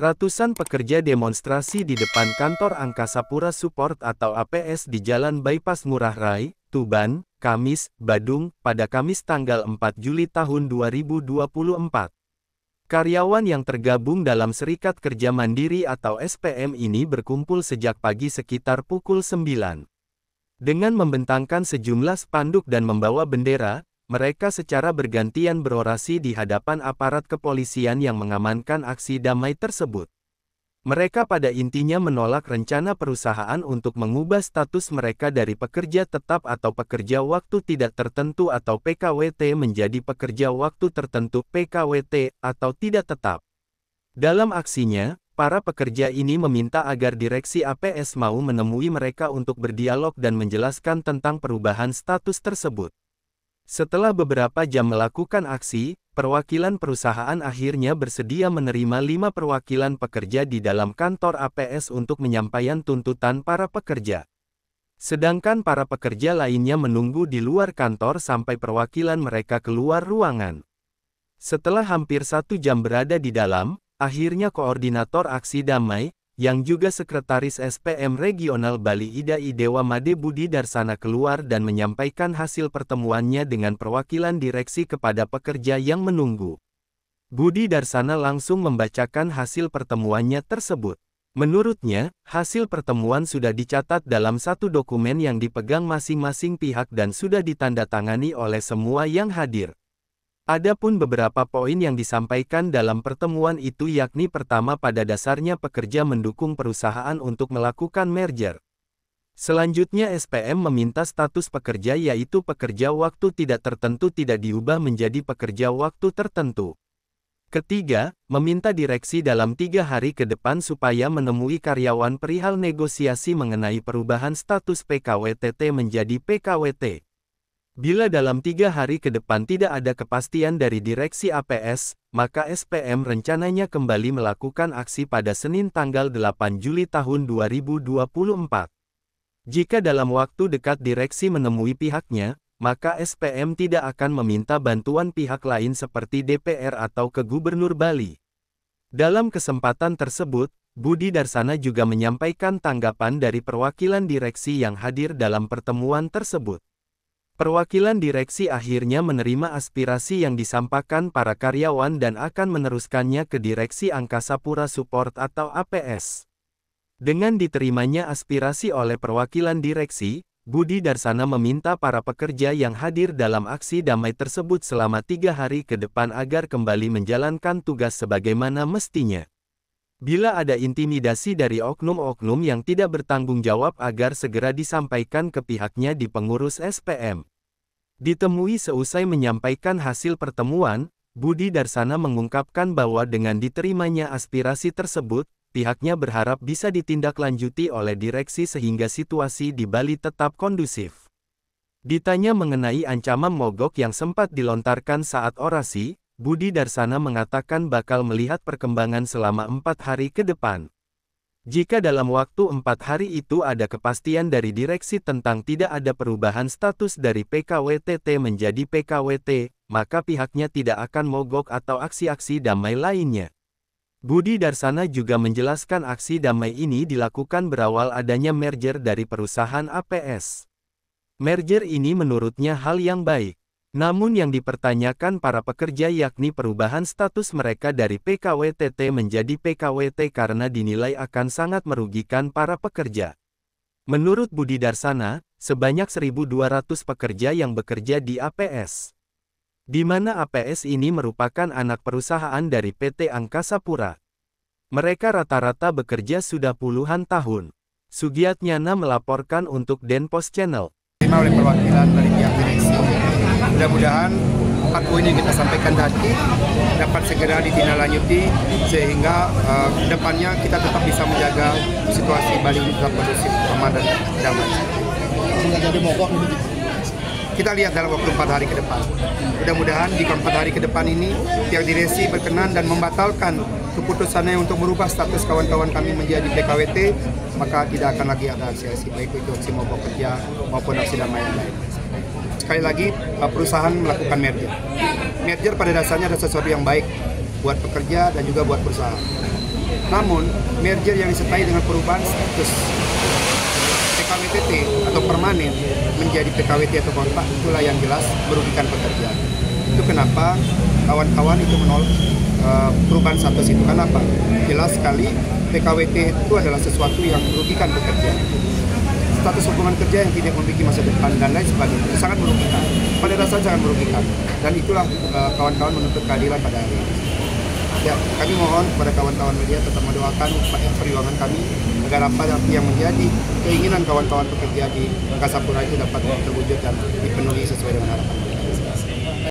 Ratusan pekerja demonstrasi di depan kantor Angkasa Pura Support atau APS di Jalan Bypass Murah Rai, Tuban, Kamis, Badung, pada Kamis tanggal 4 Juli tahun 2024. Karyawan yang tergabung dalam Serikat Kerja Mandiri atau SPM ini berkumpul sejak pagi sekitar pukul 9. Dengan membentangkan sejumlah spanduk dan membawa bendera, mereka secara bergantian berorasi di hadapan aparat kepolisian yang mengamankan aksi damai tersebut. Mereka pada intinya menolak rencana perusahaan untuk mengubah status mereka dari pekerja tetap atau pekerja waktu tidak tertentu atau PKWT menjadi pekerja waktu tertentu PKWT atau tidak tetap. Dalam aksinya, para pekerja ini meminta agar direksi APS mau menemui mereka untuk berdialog dan menjelaskan tentang perubahan status tersebut. Setelah beberapa jam melakukan aksi, perwakilan perusahaan akhirnya bersedia menerima lima perwakilan pekerja di dalam kantor APS untuk menyampaikan tuntutan para pekerja. Sedangkan para pekerja lainnya menunggu di luar kantor sampai perwakilan mereka keluar ruangan. Setelah hampir satu jam berada di dalam, akhirnya koordinator aksi damai, yang juga Sekretaris SPM Regional Bali Ida Idewa Made Budi Darsana keluar dan menyampaikan hasil pertemuannya dengan perwakilan direksi kepada pekerja yang menunggu. Budi Darsana langsung membacakan hasil pertemuannya tersebut. Menurutnya, hasil pertemuan sudah dicatat dalam satu dokumen yang dipegang masing-masing pihak dan sudah ditandatangani oleh semua yang hadir. Ada pun beberapa poin yang disampaikan dalam pertemuan itu yakni pertama pada dasarnya pekerja mendukung perusahaan untuk melakukan merger. Selanjutnya SPM meminta status pekerja yaitu pekerja waktu tidak tertentu tidak diubah menjadi pekerja waktu tertentu. Ketiga, meminta direksi dalam tiga hari ke depan supaya menemui karyawan perihal negosiasi mengenai perubahan status PKWTT menjadi PKWT. Bila dalam tiga hari ke depan tidak ada kepastian dari Direksi APS, maka SPM rencananya kembali melakukan aksi pada Senin tanggal 8 Juli tahun 2024. Jika dalam waktu dekat Direksi menemui pihaknya, maka SPM tidak akan meminta bantuan pihak lain seperti DPR atau ke Gubernur Bali. Dalam kesempatan tersebut, Budi Darsana juga menyampaikan tanggapan dari perwakilan direksi yang hadir dalam pertemuan tersebut. Perwakilan direksi akhirnya menerima aspirasi yang disampaikan para karyawan dan akan meneruskannya ke Direksi Angkasa Pura Support atau APS. Dengan diterimanya aspirasi oleh perwakilan direksi, Budi Darsana meminta para pekerja yang hadir dalam aksi damai tersebut selama tiga hari ke depan agar kembali menjalankan tugas sebagaimana mestinya. Bila ada intimidasi dari oknum-oknum yang tidak bertanggung jawab agar segera disampaikan ke pihaknya di pengurus SPM. Ditemui seusai menyampaikan hasil pertemuan, Budi Darsana mengungkapkan bahwa dengan diterimanya aspirasi tersebut, pihaknya berharap bisa ditindaklanjuti oleh direksi sehingga situasi di Bali tetap kondusif. Ditanya mengenai ancaman mogok yang sempat dilontarkan saat orasi, Budi Darsana mengatakan bakal melihat perkembangan selama empat hari ke depan. Jika dalam waktu empat hari itu ada kepastian dari direksi tentang tidak ada perubahan status dari PKWTT menjadi PKWT, maka pihaknya tidak akan mogok atau aksi-aksi damai lainnya. Budi Darsana juga menjelaskan aksi damai ini dilakukan berawal adanya merger dari perusahaan APS. Merger ini menurutnya hal yang baik. Namun yang dipertanyakan para pekerja yakni perubahan status mereka dari PKWTT menjadi PKWT karena dinilai akan sangat merugikan para pekerja. Menurut Budi Darsana, sebanyak 1.200 pekerja yang bekerja di APS. Di mana APS ini merupakan anak perusahaan dari PT Angkasa Pura. Mereka rata-rata bekerja sudah puluhan tahun. Sugiat melaporkan untuk Denpos Channel. Terima oleh perwakilan dari pihak direksi mudah-mudahan poin ini kita sampaikan tadi dapat segera ditindaklanjuti sehingga uh, kedepannya kita tetap bisa menjaga situasi Bali ini tetap kondusif, aman dan damai. kita lihat dalam waktu empat hari ke depan. Mudah-mudahan di empat hari ke depan ini pihak direksi berkenan dan membatalkan keputusannya untuk merubah status kawan-kawan kami menjadi PKWT, maka tidak akan lagi ada aksi-aksi baik itu aksi mogok kerja maupun aksi damai yang lain sekali lagi eh, perusahaan melakukan merger. Merger pada dasarnya ada sesuatu yang baik buat pekerja dan juga buat perusahaan. Namun, merger yang disertai dengan perubahan status PKWTT atau permanen menjadi PKWT atau kontrak itulah yang jelas merugikan pekerja. Itu kenapa kawan-kawan itu menolak uh, perubahan status itu. Kenapa? Jelas sekali PKWT itu adalah sesuatu yang merugikan pekerja status hubungan kerja yang tidak memiliki masa depan dan lain sebagainya itu sangat merugikan. Pada dasarnya sangat merugikan. Dan itulah eh, kawan-kawan menuntut keadilan pada hari ini. Ya, kami mohon kepada kawan-kawan media tetap mendoakan upaya perjuangan kami agar apa yang menjadi keinginan kawan-kawan pekerja di Angkasa Pura itu dapat terwujud dan dipenuhi sesuai dengan harapan.